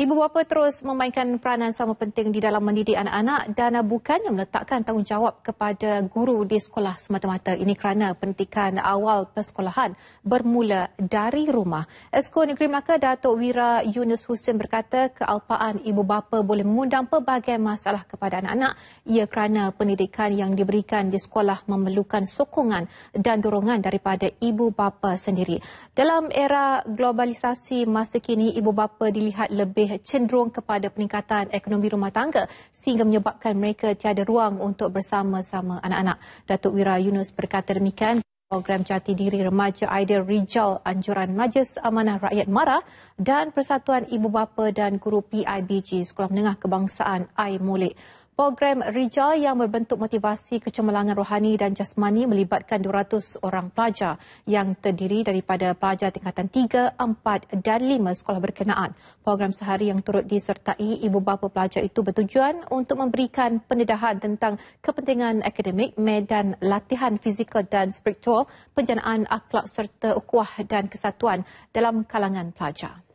Ibu bapa terus memainkan peranan sama penting di dalam mendidik anak-anak dan bukannya meletakkan tanggungjawab kepada guru di sekolah semata-mata. Ini kerana pendidikan awal persekolahan bermula dari rumah. Esko Negeri Melaka, Datuk Wira Yunus Husin berkata kealpaan ibu bapa boleh mengundang pelbagai masalah kepada anak-anak. Ia kerana pendidikan yang diberikan di sekolah memerlukan sokongan dan dorongan daripada ibu bapa sendiri. Dalam era globalisasi masa kini, ibu bapa dilihat lebih lebih cenderung kepada peningkatan ekonomi rumah tangga sehingga menyebabkan mereka tiada ruang untuk bersama-sama anak-anak. Datuk Wira Yunus berkata demikian program jati diri remaja Ideal Rijal Anjuran Majlis Amanah Rakyat MARA dan Persatuan Ibu Bapa dan Guru PIBG Sekolah Menengah Kebangsaan AI program Rijal yang berbentuk motivasi kecemerlangan rohani dan jasmani melibatkan 200 orang pelajar yang terdiri daripada pelajar tingkatan 3, 4 dan 5 sekolah berkenaan. Program sehari yang turut disertai ibu bapa pelajar itu bertujuan untuk memberikan pendedahan tentang kepentingan akademik, medan latihan fizikal dan spiritual, penjanaan akhlak serta ukuah dan kesatuan dalam kalangan pelajar.